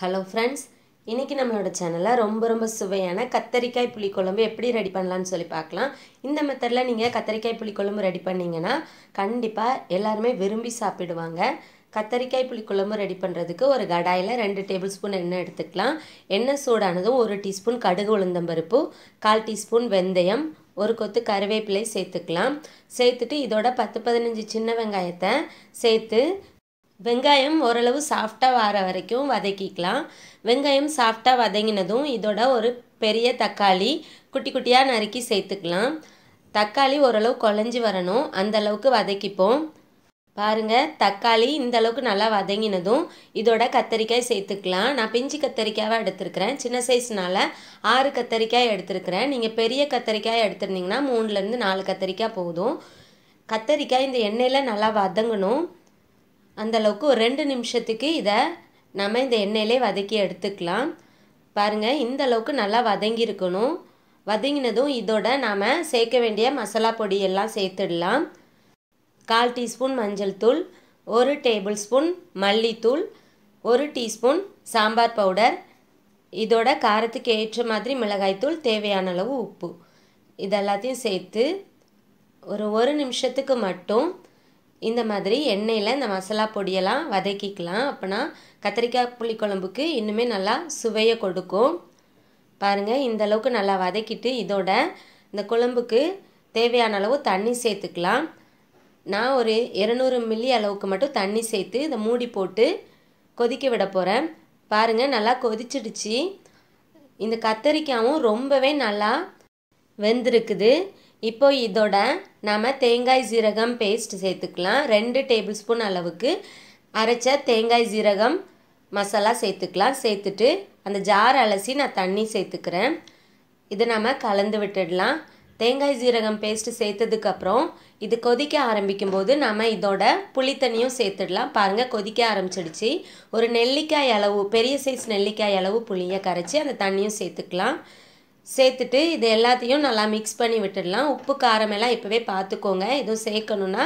hello friends இன்றைக்கி நம்மளோட சேனலில் ரொம்ப ரொம்ப சுவையான கத்தரிக்காய் புளி புளிக்குழம்பு எப்படி ரெடி பண்ணலான்னு சொல்லி பார்க்கலாம் இந்த மெத்தடில் நீங்கள் கத்தரிக்காய் புளி புளிக்குழம்பு ரெடி பண்ணிங்கன்னா கண்டிப்பாக எல்லாருமே விரும்பி சாப்பிடுவாங்க கத்தரிக்காய் புளிக்குழம்பு ரெடி பண்ணுறதுக்கு ஒரு கடாயில் ரெண்டு டேபிள் ஸ்பூன் எண்ணெய் எடுத்துக்கலாம் எண்ணெய் சூடானதும் ஒரு டீஸ்பூன் கடுகு உளுந்தம்பருப்பு கால் டீஸ்பூன் வெந்தயம் ஒரு கொத்து கருவேப்பிலை சேர்த்துக்கலாம் சேர்த்துட்டு இதோட பத்து பதினஞ்சு சின்ன வெங்காயத்தை சேர்த்து வெங்காயம் ஓரளவு சாஃப்டாக வர வரைக்கும் வதக்கிக்கலாம் வெங்காயம் சாஃப்டாக வதங்கினதும் இதோட ஒரு பெரிய தக்காளி குட்டி குட்டியாக நறுக்கி சேர்த்துக்கலாம் தக்காளி ஓரளவு குழஞ்சி வரணும் அந்த அளவுக்கு வதக்கிப்போம் பாருங்கள் தக்காளி இந்த அளவுக்கு நல்லா வதங்கினதும் இதோட கத்தரிக்காய் சேர்த்துக்கலாம் நான் பிஞ்சு கத்தரிக்காயாக எடுத்துருக்கிறேன் சின்ன சைஸ்னால் ஆறு கத்தரிக்காய் எடுத்திருக்கிறேன் நீங்கள் பெரிய கத்தரிக்காய் எடுத்துருந்தீங்கன்னா மூணுலேருந்து நாலு கத்தரிக்காய் போதும் கத்தரிக்காய் இந்த எண்ணெயில் நல்லா வதங்கணும் அந்தளவுக்கு ஒரு ரெண்டு நிமிஷத்துக்கு இதை நம்ம இந்த எண்ணெயிலே வதக்கி எடுத்துக்கலாம் பாருங்கள் இந்த அளவுக்கு நல்லா வதங்கியிருக்கணும் வதங்கினதும் இதோட நாம் சேர்க்க வேண்டிய மசாலா பொடியெல்லாம் சேர்த்துடலாம் கால் டீஸ்பூன் மஞ்சள் தூள் ஒரு டேபிள் ஸ்பூன் மல்லித்தூள் ஒரு டீஸ்பூன் சாம்பார் பவுடர் இதோட காரத்துக்கு ஏற்ற மாதிரி மிளகாய்த்தூள் தேவையான அளவு உப்பு இதெல்லாத்தையும் சேர்த்து ஒரு ஒரு நிமிஷத்துக்கு மட்டும் இந்த மாதிரி எண்ணெயில் இந்த மசாலா பொடியெல்லாம் வதக்கிக்கலாம் அப்போனா கத்திரிக்காய் புளிக்குழம்புக்கு இன்னுமே நல்லா சுவையை கொடுக்கும் பாருங்கள் இந்த அளவுக்கு நல்லா வதக்கிட்டு இதோட இந்த குழம்புக்கு தேவையான அளவு தண்ணி சேர்த்துக்கலாம் நான் ஒரு இரநூறு மில்லி அளவுக்கு மட்டும் தண்ணி சேர்த்து இதை மூடி போட்டு கொதிக்க விட போகிறேன் பாருங்கள் நல்லா கொதிச்சிடுச்சு இந்த கத்தரிக்காயும் ரொம்பவே நல்லா வெந்திருக்குது இப்போ இதோட நாம் தேங்காய் ஜீரகம் பேஸ்ட் சேர்த்துக்கலாம் ரெண்டு டேபிள் ஸ்பூன் அளவுக்கு அரைச்ச தேங்காய் ஜீரகம் மசாலா சேர்த்துக்கலாம் சேர்த்துட்டு அந்த ஜார் அலசி நான் தண்ணி சேர்த்துக்கிறேன் இதை நம்ம கலந்து விட்டுடலாம் தேங்காய் ஜீரகம் பேஸ்ட்டு சேர்த்ததுக்கப்புறம் இது கொதிக்க ஆரம்பிக்கும் போது நம்ம இதோட புளித்தண்ணியும் சேர்த்துடலாம் பாருங்கள் கொதிக்க ஆரம்பிச்சிடுச்சு ஒரு நெல்லிக்காய் அளவு பெரிய சைஸ் நெல்லிக்காய் அளவு புளியை கரைச்சி அந்த தண்ணியும் சேர்த்துக்கலாம் சேர்த்துட்டு இது எல்லாத்தையும் நல்லா மிக்ஸ் பண்ணி விட்டுடலாம் உப்பு காரமெல்லாம் இப்போவே பார்த்துக்கோங்க எதுவும் சேர்க்கணுன்னா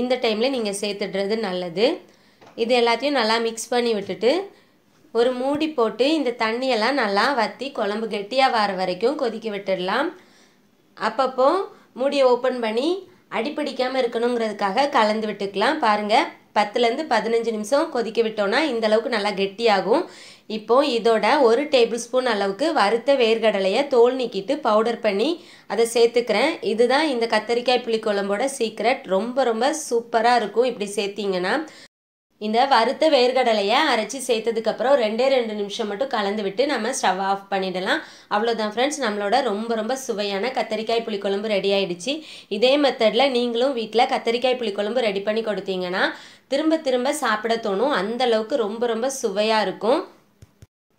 இந்த டைமில் நீங்கள் சேர்த்துடுறது நல்லது இது எல்லாத்தையும் நல்லா மிக்ஸ் பண்ணி விட்டுட்டு ஒரு மூடி போட்டு இந்த தண்ணியெல்லாம் நல்லா வற்றி குழம்பு கெட்டியாக வர வரைக்கும் கொதிக்க விட்டுடலாம் அப்பப்போ மூடியை ஓப்பன் பண்ணி அடிப்பிடிக்காமல் இருக்கணுங்கிறதுக்காக கலந்து விட்டுக்கலாம் பாருங்கள் பத்துலேருந்து பதினஞ்சு நிமிஷம் கொதிக்க விட்டோன்னா இந்த அளவுக்கு நல்லா கெட்டியாகும் இப்போது இதோட ஒரு டேபிள் ஸ்பூன் அளவுக்கு வறுத்த வேர்கடலையை தோல் நீக்கிட்டு பவுடர் பண்ணி அதை சேர்த்துக்கிறேன் இதுதான் இந்த கத்தரிக்காய் புளிக்குழம்போட சீக்ரெட் ரொம்ப ரொம்ப சூப்பராக இருக்கும் இப்படி சேர்த்திங்கன்னா இந்த வறுத்த வேர்கடலையை அரைச்சி சேர்த்ததுக்கப்புறம் ரெண்டே ரெண்டு நிமிஷம் மட்டும் கலந்து விட்டு நம்ம ஸ்டவ் ஆஃப் பண்ணிடலாம் அவ்வளோதான் ஃப்ரெண்ட்ஸ் நம்மளோட ரொம்ப ரொம்ப சுவையான கத்தரிக்காய் புளிக்குழம்பு ரெடி ஆகிடுச்சு இதே மெத்தடில் நீங்களும் வீட்டில் கத்தரிக்காய் குழம்பு ரெடி பண்ணி கொடுத்தீங்கன்னா திரும்ப திரும்ப சாப்பிட தோணும் அந்தளவுக்கு ரொம்ப ரொம்ப சுவையாக இருக்கும்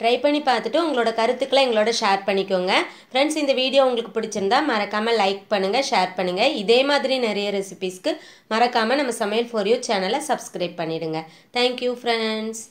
ட்ரை பண்ணி பார்த்துட்டு உங்களோட கருத்துக்களை எங்களோட ஷேர் பண்ணிக்கோங்க ஃப்ரெண்ட்ஸ் இந்த வீடியோ உங்களுக்கு பிடிச்சிருந்தா மறக்காமல் லைக் பண்ணுங்கள் ஷேர் பண்ணுங்கள் இதே மாதிரி நிறைய ரெசிபீஸ்க்கு மறக்காமல் நம்ம சமையல் ஃபோர் யூ சேனலை சப்ஸ்கிரைப் பண்ணிவிடுங்க தேங்க்யூ ஃப்ரெண்ட்ஸ்